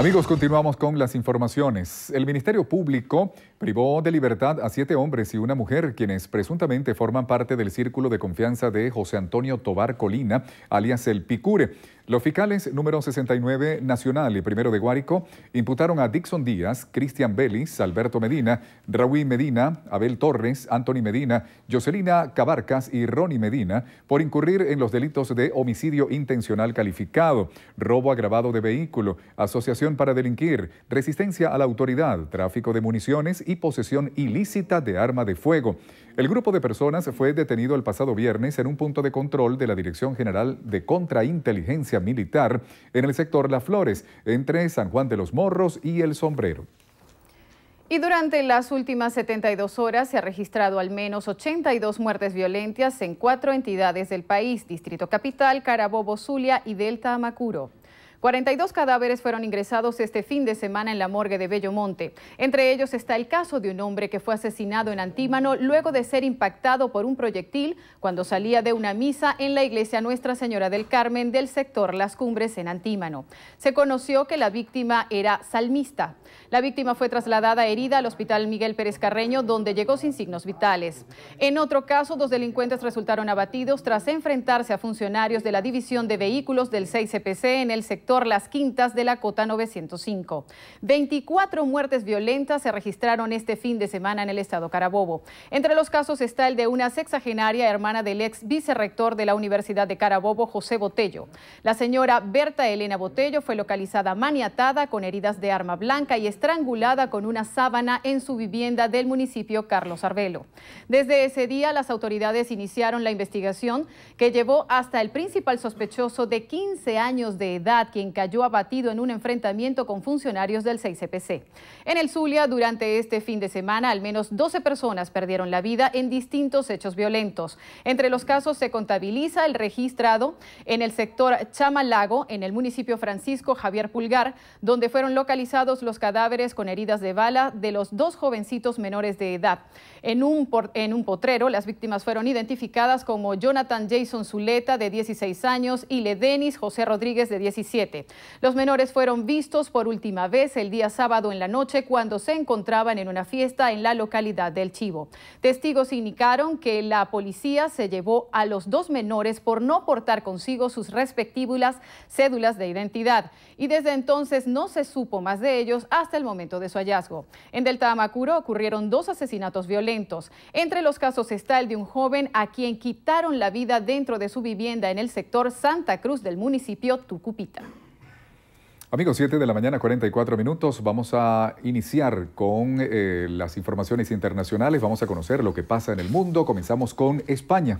Amigos, continuamos con las informaciones. El Ministerio Público privó de libertad a siete hombres y una mujer, quienes presuntamente forman parte del círculo de confianza de José Antonio Tobar Colina, alias El Picure. Los fiscales número 69 Nacional y primero de Guárico imputaron a Dixon Díaz, Cristian Vélez, Alberto Medina, Raúl Medina, Abel Torres, Anthony Medina, Jocelina Cabarcas y Ronnie Medina por incurrir en los delitos de homicidio intencional calificado, robo agravado de vehículo, asociación para delinquir, resistencia a la autoridad, tráfico de municiones y posesión ilícita de arma de fuego. El grupo de personas fue detenido el pasado viernes en un punto de control de la Dirección General de Contrainteligencia militar en el sector Las Flores, entre San Juan de los Morros y El Sombrero. Y durante las últimas 72 horas se ha registrado al menos 82 muertes violentas en cuatro entidades del país, Distrito Capital, Carabobo, Zulia y Delta Amacuro. 42 cadáveres fueron ingresados este fin de semana en la morgue de Bellomonte. Entre ellos está el caso de un hombre que fue asesinado en Antímano luego de ser impactado por un proyectil cuando salía de una misa en la iglesia Nuestra Señora del Carmen del sector Las Cumbres en Antímano. Se conoció que la víctima era salmista. La víctima fue trasladada herida al Hospital Miguel Pérez Carreño, donde llegó sin signos vitales. En otro caso, dos delincuentes resultaron abatidos tras enfrentarse a funcionarios de la División de Vehículos del 6CPC e en el sector Las Quintas de la Cota 905. 24 muertes violentas se registraron este fin de semana en el estado Carabobo. Entre los casos está el de una sexagenaria hermana del ex vicerrector de la Universidad de Carabobo, José Botello. La señora Berta Elena Botello fue localizada maniatada con heridas de arma blanca y estrangulada con una sábana en su vivienda del municipio Carlos Arbelo. Desde ese día, las autoridades iniciaron la investigación que llevó hasta el principal sospechoso de 15 años de edad, quien cayó abatido en un enfrentamiento con funcionarios del 6CPC. E en el Zulia, durante este fin de semana, al menos 12 personas perdieron la vida en distintos hechos violentos. Entre los casos se contabiliza el registrado en el sector Chamalago, en el municipio Francisco Javier Pulgar, donde fueron localizados los cadáveres con heridas de bala de los dos jovencitos menores de edad. En un, en un potrero, las víctimas fueron identificadas como Jonathan Jason Zuleta, de 16 años, y le Denis José Rodríguez, de 17. Los menores fueron vistos por última vez el día sábado en la noche cuando se encontraban en una fiesta en la localidad del Chivo. Testigos indicaron que la policía se llevó a los dos menores por no portar consigo sus respectivas cédulas de identidad y desde entonces no se supo más de ellos hasta el momento de su hallazgo. En Delta Amacuro ocurrieron dos asesinatos violentos. Entre los casos está el de un joven a quien quitaron la vida dentro de su vivienda en el sector Santa Cruz del municipio Tucupita. Amigos, 7 de la mañana, 44 minutos. Vamos a iniciar con eh, las informaciones internacionales. Vamos a conocer lo que pasa en el mundo. Comenzamos con España.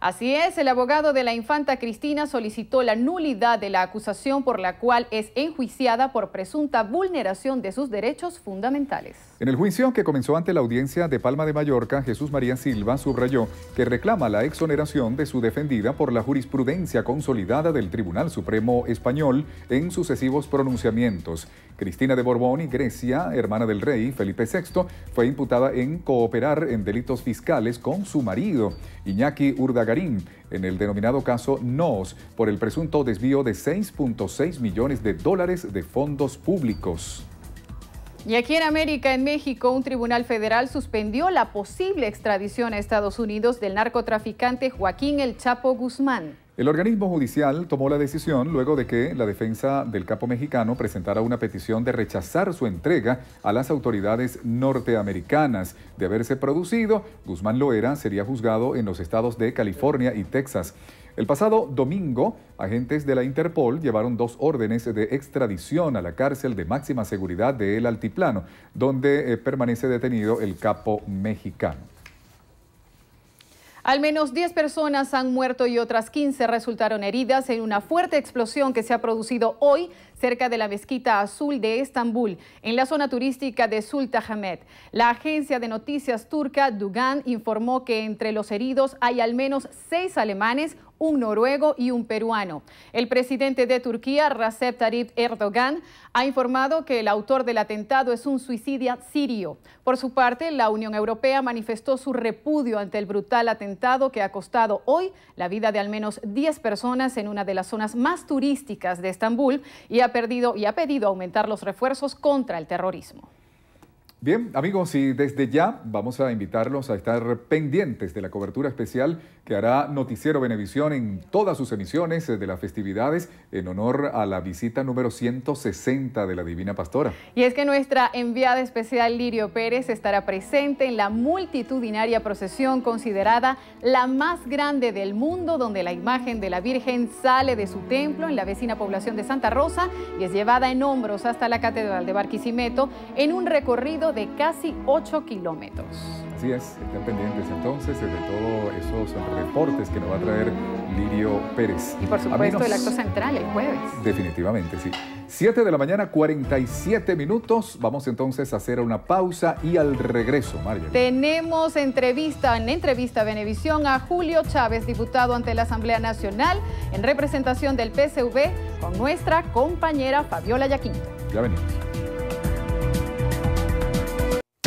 Así es, el abogado de la infanta Cristina solicitó la nulidad de la acusación por la cual es enjuiciada por presunta vulneración de sus derechos fundamentales. En el juicio que comenzó ante la audiencia de Palma de Mallorca, Jesús María Silva subrayó que reclama la exoneración de su defendida por la jurisprudencia consolidada del Tribunal Supremo Español en sucesivos pronunciamientos. Cristina de Borbón y Grecia, hermana del rey Felipe VI, fue imputada en cooperar en delitos fiscales con su marido. Iñaki Urdagarín en el denominado caso NOS por el presunto desvío de 6.6 millones de dólares de fondos públicos. Y aquí en América, en México, un tribunal federal suspendió la posible extradición a Estados Unidos del narcotraficante Joaquín El Chapo Guzmán. El organismo judicial tomó la decisión luego de que la defensa del capo mexicano presentara una petición de rechazar su entrega a las autoridades norteamericanas. De haberse producido, Guzmán Loera sería juzgado en los estados de California y Texas. El pasado domingo, agentes de la Interpol llevaron dos órdenes de extradición a la cárcel de máxima seguridad de El Altiplano, donde eh, permanece detenido el capo mexicano. Al menos 10 personas han muerto y otras 15 resultaron heridas en una fuerte explosión que se ha producido hoy cerca de la Mezquita Azul de Estambul, en la zona turística de Sultanahmet. La agencia de noticias turca Dugan informó que entre los heridos hay al menos seis alemanes, un noruego y un peruano. El presidente de Turquía, Recep Tayyip Erdogan, ha informado que el autor del atentado es un suicida sirio. Por su parte, la Unión Europea manifestó su repudio ante el brutal atentado que ha costado hoy la vida de al menos 10 personas en una de las zonas más turísticas de Estambul y ha, perdido, y ha pedido aumentar los refuerzos contra el terrorismo. Bien, amigos, y desde ya vamos a invitarlos a estar pendientes de la cobertura especial que hará Noticiero Benevisión en todas sus emisiones de las festividades en honor a la visita número 160 de la Divina Pastora. Y es que nuestra enviada especial Lirio Pérez estará presente en la multitudinaria procesión considerada la más grande del mundo, donde la imagen de la Virgen sale de su templo en la vecina población de Santa Rosa y es llevada en hombros hasta la Catedral de Barquisimeto en un recorrido de casi 8 kilómetros. Así es, estén pendientes entonces de todos esos reportes que nos va a traer Lirio Pérez. Y por supuesto, el acto central el jueves. Definitivamente, sí. 7 de la mañana, 47 minutos. Vamos entonces a hacer una pausa y al regreso, María. Tenemos entrevista, en entrevista Venevisión Benevisión, a Julio Chávez, diputado ante la Asamblea Nacional, en representación del PSV, con nuestra compañera Fabiola Yaquinto. Ya venimos.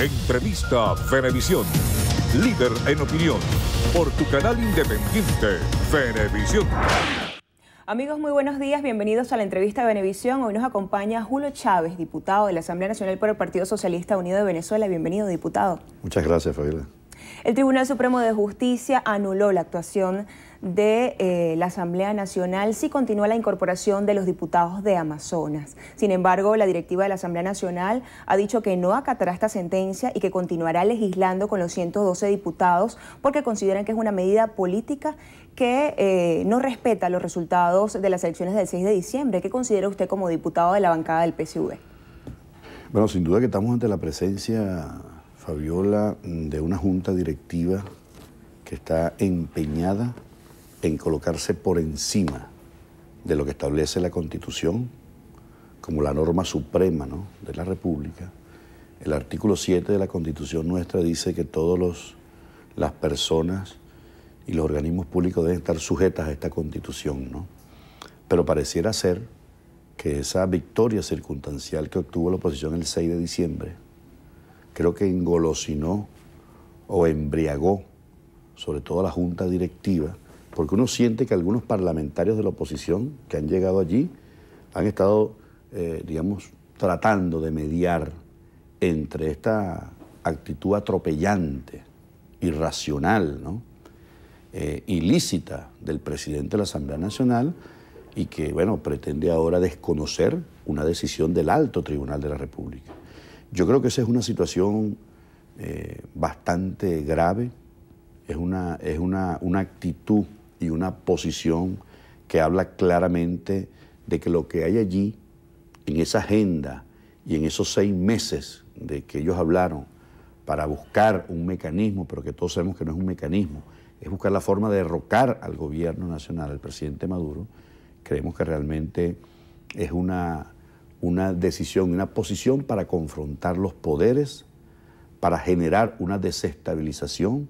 Entrevista Venevisión. Líder en opinión. Por tu canal independiente, Venevisión. Amigos, muy buenos días. Bienvenidos a la entrevista de Venevisión. Hoy nos acompaña Julio Chávez, diputado de la Asamblea Nacional por el Partido Socialista Unido de Venezuela. Bienvenido, diputado. Muchas gracias, Fabiola. El Tribunal Supremo de Justicia anuló la actuación de eh, la Asamblea Nacional si continúa la incorporación de los diputados de Amazonas. Sin embargo, la directiva de la Asamblea Nacional ha dicho que no acatará esta sentencia y que continuará legislando con los 112 diputados porque consideran que es una medida política que eh, no respeta los resultados de las elecciones del 6 de diciembre. ¿Qué considera usted como diputado de la bancada del PSV? Bueno, sin duda que estamos ante la presencia, Fabiola, de una junta directiva que está empeñada en colocarse por encima de lo que establece la Constitución como la norma suprema ¿no? de la República. El artículo 7 de la Constitución nuestra dice que todas las personas y los organismos públicos deben estar sujetas a esta Constitución. ¿no? Pero pareciera ser que esa victoria circunstancial que obtuvo la oposición el 6 de diciembre, creo que engolosinó o embriagó sobre todo a la Junta Directiva, porque uno siente que algunos parlamentarios de la oposición que han llegado allí han estado, eh, digamos, tratando de mediar entre esta actitud atropellante, irracional, ¿no? Eh, ilícita del presidente de la Asamblea Nacional y que, bueno, pretende ahora desconocer una decisión del alto tribunal de la República. Yo creo que esa es una situación eh, bastante grave, es una, es una, una actitud y una posición que habla claramente de que lo que hay allí, en esa agenda y en esos seis meses de que ellos hablaron para buscar un mecanismo, pero que todos sabemos que no es un mecanismo, es buscar la forma de derrocar al gobierno nacional, al presidente Maduro, creemos que realmente es una, una decisión, una posición para confrontar los poderes, para generar una desestabilización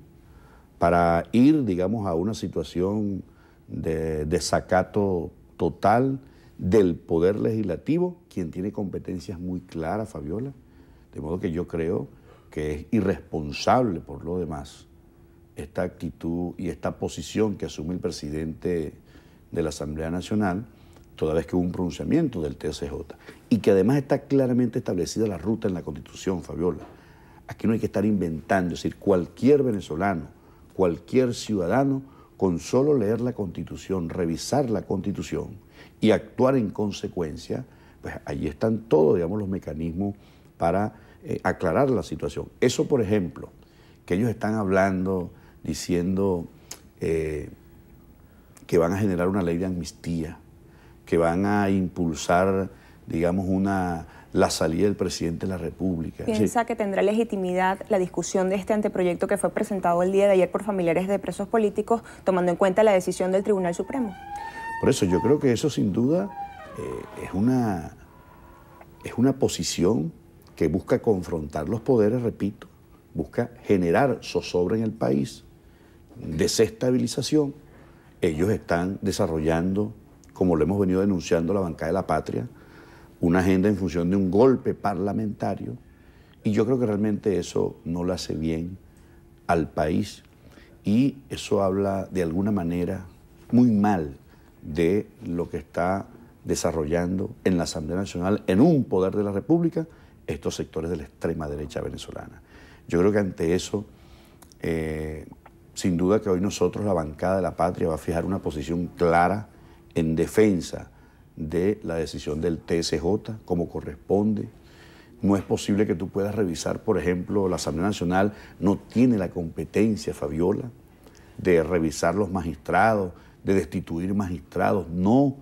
para ir, digamos, a una situación de desacato total del Poder Legislativo, quien tiene competencias muy claras, Fabiola, de modo que yo creo que es irresponsable por lo demás esta actitud y esta posición que asume el presidente de la Asamblea Nacional, toda vez que hubo un pronunciamiento del TSJ, y que además está claramente establecida la ruta en la Constitución, Fabiola. Aquí no hay que estar inventando, es decir, cualquier venezolano cualquier ciudadano con solo leer la constitución, revisar la constitución y actuar en consecuencia, pues allí están todos, digamos, los mecanismos para eh, aclarar la situación. Eso, por ejemplo, que ellos están hablando, diciendo eh, que van a generar una ley de amnistía, que van a impulsar, digamos, una la salida del presidente de la República. ¿Piensa que tendrá legitimidad la discusión de este anteproyecto que fue presentado el día de ayer por familiares de presos políticos, tomando en cuenta la decisión del Tribunal Supremo? Por eso yo creo que eso sin duda eh, es, una, es una posición que busca confrontar los poderes, repito, busca generar zozobra en el país, desestabilización. Ellos están desarrollando, como lo hemos venido denunciando, la bancada de la patria, una agenda en función de un golpe parlamentario. Y yo creo que realmente eso no lo hace bien al país y eso habla de alguna manera muy mal de lo que está desarrollando en la Asamblea Nacional, en un poder de la República, estos sectores de la extrema derecha venezolana. Yo creo que ante eso, eh, sin duda que hoy nosotros, la bancada de la patria, va a fijar una posición clara en defensa de la decisión del TSJ como corresponde. No es posible que tú puedas revisar, por ejemplo, la Asamblea Nacional no tiene la competencia, Fabiola, de revisar los magistrados, de destituir magistrados. No,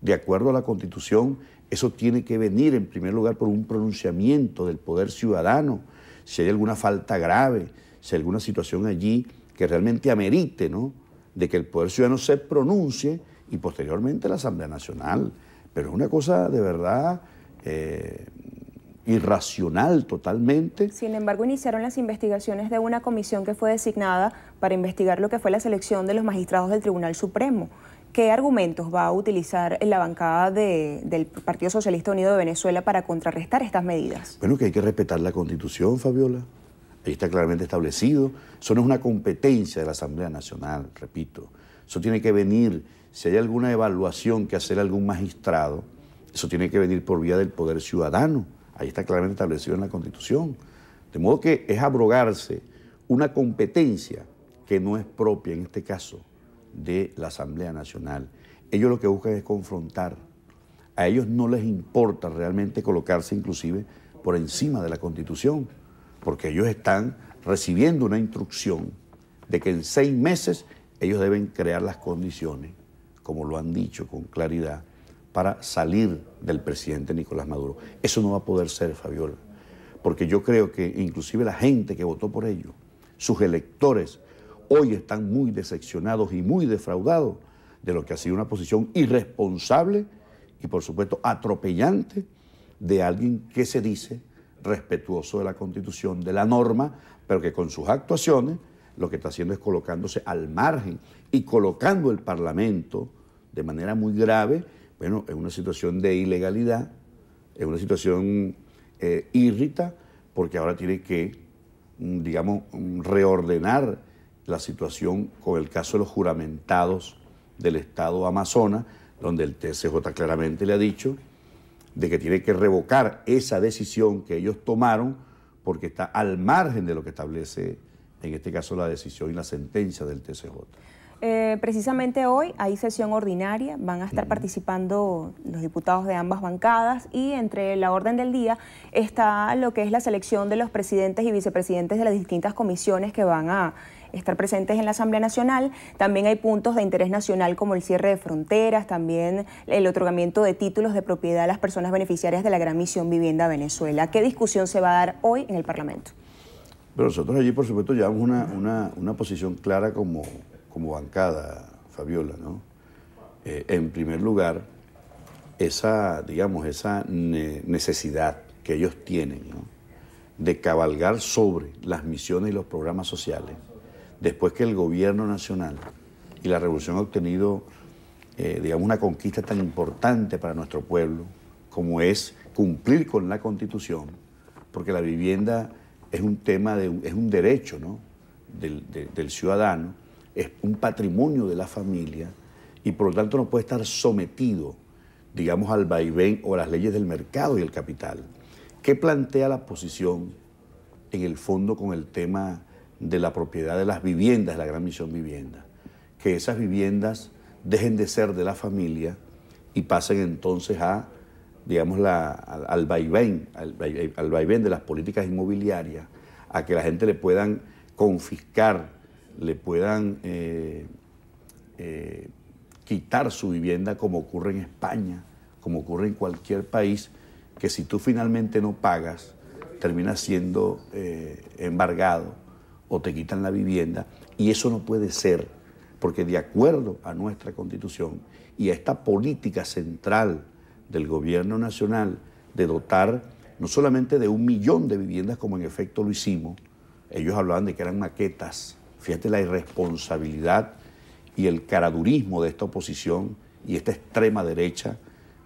de acuerdo a la Constitución, eso tiene que venir en primer lugar por un pronunciamiento del poder ciudadano. Si hay alguna falta grave, si hay alguna situación allí que realmente amerite, ¿no? De que el poder ciudadano se pronuncie y posteriormente la Asamblea Nacional. Pero es una cosa de verdad eh, irracional totalmente. Sin embargo, iniciaron las investigaciones de una comisión que fue designada para investigar lo que fue la selección de los magistrados del Tribunal Supremo. ¿Qué argumentos va a utilizar la bancada del Partido Socialista Unido de Venezuela para contrarrestar estas medidas? Bueno, que hay que respetar la Constitución, Fabiola. Ahí está claramente establecido. Eso no es una competencia de la Asamblea Nacional, repito. Eso tiene que venir si hay alguna evaluación que hacer algún magistrado, eso tiene que venir por vía del poder ciudadano. Ahí está claramente establecido en la Constitución. De modo que es abrogarse una competencia que no es propia, en este caso, de la Asamblea Nacional. Ellos lo que buscan es confrontar. A ellos no les importa realmente colocarse inclusive por encima de la Constitución, porque ellos están recibiendo una instrucción de que en seis meses ellos deben crear las condiciones como lo han dicho con claridad, para salir del presidente Nicolás Maduro. Eso no va a poder ser, Fabiola, porque yo creo que inclusive la gente que votó por ello, sus electores, hoy están muy decepcionados y muy defraudados de lo que ha sido una posición irresponsable y por supuesto atropellante de alguien que se dice respetuoso de la constitución, de la norma, pero que con sus actuaciones lo que está haciendo es colocándose al margen y colocando el Parlamento de manera muy grave, bueno, es una situación de ilegalidad, es una situación írrita, eh, irrita, porque ahora tiene que, mm, digamos, mm, reordenar la situación con el caso de los juramentados del Estado Amazonas, donde el TCJ claramente le ha dicho de que tiene que revocar esa decisión que ellos tomaron porque está al margen de lo que establece en este caso la decisión y la sentencia del TCJ. Eh, precisamente hoy hay sesión ordinaria, van a estar participando los diputados de ambas bancadas y entre la orden del día está lo que es la selección de los presidentes y vicepresidentes de las distintas comisiones que van a estar presentes en la Asamblea Nacional. También hay puntos de interés nacional como el cierre de fronteras, también el otorgamiento de títulos de propiedad a las personas beneficiarias de la Gran Misión Vivienda Venezuela. ¿Qué discusión se va a dar hoy en el Parlamento? Pero nosotros allí, por supuesto, llevamos una posición clara como como bancada, Fabiola, ¿no? Eh, en primer lugar, esa, digamos, esa necesidad que ellos tienen, De cabalgar sobre las misiones y los programas sociales, después que el gobierno nacional y la revolución han obtenido, eh, digamos, una conquista tan importante para nuestro pueblo, como es cumplir con la constitución, porque la vivienda es un tema, de, es un derecho, ¿no? del ciudadano es un patrimonio de la familia y por lo tanto no puede estar sometido, digamos, al vaivén o a las leyes del mercado y el capital. ¿Qué plantea la posición en el fondo con el tema de la propiedad de las viviendas, la gran misión vivienda? Que esas viviendas dejen de ser de la familia y pasen entonces a, digamos, la, al, vaivén, al, al vaivén de las políticas inmobiliarias, a que la gente le puedan confiscar le puedan eh, eh, quitar su vivienda como ocurre en España, como ocurre en cualquier país, que si tú finalmente no pagas, terminas siendo eh, embargado o te quitan la vivienda. Y eso no puede ser, porque de acuerdo a nuestra constitución y a esta política central del gobierno nacional de dotar no solamente de un millón de viviendas como en efecto lo hicimos, ellos hablaban de que eran maquetas, Fíjate la irresponsabilidad y el caradurismo de esta oposición y esta extrema derecha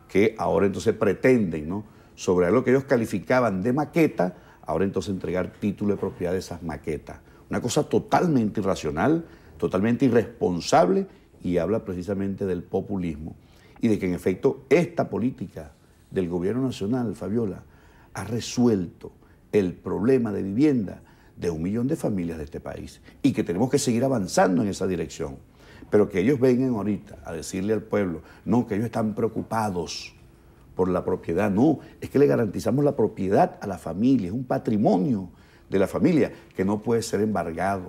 que ahora entonces pretenden, ¿no? Sobre lo que ellos calificaban de maqueta, ahora entonces entregar título de propiedad de esas maquetas. Una cosa totalmente irracional, totalmente irresponsable y habla precisamente del populismo y de que en efecto esta política del gobierno nacional, Fabiola, ha resuelto el problema de vivienda de un millón de familias de este país y que tenemos que seguir avanzando en esa dirección. Pero que ellos vengan ahorita a decirle al pueblo, no, que ellos están preocupados por la propiedad, no, es que le garantizamos la propiedad a la familia, es un patrimonio de la familia que no puede ser embargado,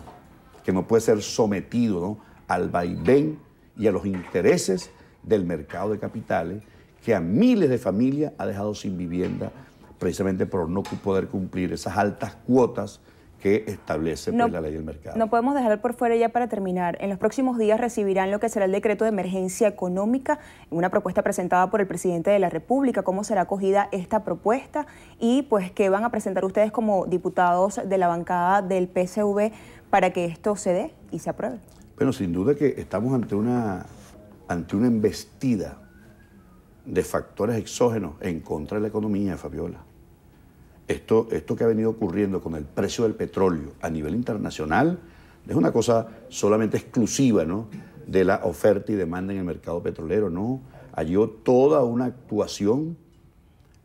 que no puede ser sometido al vaivén y a los intereses del mercado de capitales que a miles de familias ha dejado sin vivienda precisamente por no poder cumplir esas altas cuotas que establece pues, la ley del mercado. No podemos dejar por fuera ya para terminar. En los próximos días recibirán lo que será el decreto de emergencia económica, una propuesta presentada por el presidente de la República. ¿Cómo será acogida esta propuesta? Y pues, ¿qué van a presentar ustedes como diputados de la bancada del PSV para que esto se dé y se apruebe? Bueno, sin duda que estamos ante una, ante una embestida de factores exógenos en contra de la economía, Fabiola esto, que ha venido ocurriendo con el precio del petróleo a nivel internacional es una cosa solamente exclusiva de la oferta y demanda en el mercado petrolero, ¿no? Halló toda una actuación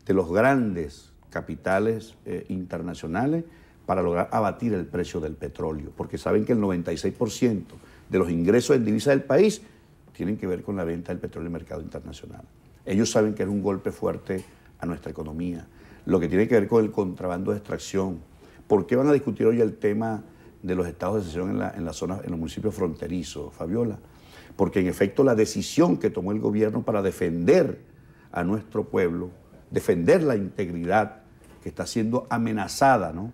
de los grandes capitales eh, internacionales para lograr abatir el precio del petróleo, porque saben que el 96% de los ingresos en divisa del país tienen que ver con la venta del petróleo en el mercado internacional. Ellos saben que es un golpe fuerte a nuestra economía lo que tiene que ver con el contrabando de extracción. ¿Por qué van a discutir hoy el tema de los estados de excepción en, la, en los municipios fronterizos, Fabiola? Porque en efecto la decisión que tomó el gobierno para defender a nuestro pueblo, defender la integridad que está siendo amenazada ¿no?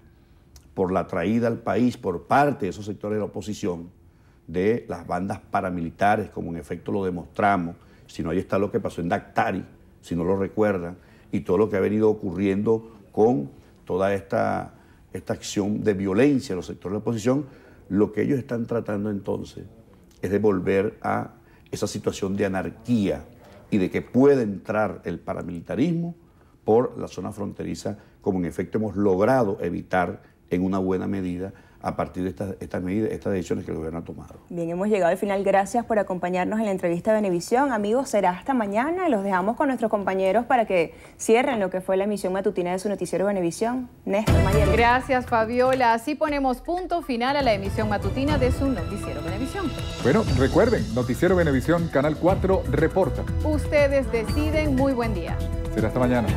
por la traída al país por parte de esos sectores de la oposición, de las bandas paramilitares, como en efecto lo demostramos, si no ahí está lo que pasó en Dactari, si no lo recuerdan, y todo lo que ha venido ocurriendo con toda esta, esta acción de violencia en los sectores de la oposición, lo que ellos están tratando entonces es de volver a esa situación de anarquía y de que pueda entrar el paramilitarismo por la zona fronteriza, como en efecto hemos logrado evitar en una buena medida a partir de estas, medidas, estas decisiones que el gobierno ha tomado. Bien, hemos llegado al final. Gracias por acompañarnos en la entrevista de Benevisión. Amigos, será hasta mañana. Los dejamos con nuestros compañeros para que cierren lo que fue la emisión matutina de su noticiero Benevisión. Néstor Mayer. Gracias, Fabiola. Así ponemos punto final a la emisión matutina de su noticiero Benevisión. Bueno, recuerden, noticiero Benevisión, Canal 4, reporta. Ustedes deciden. Muy buen día. Será hasta mañana.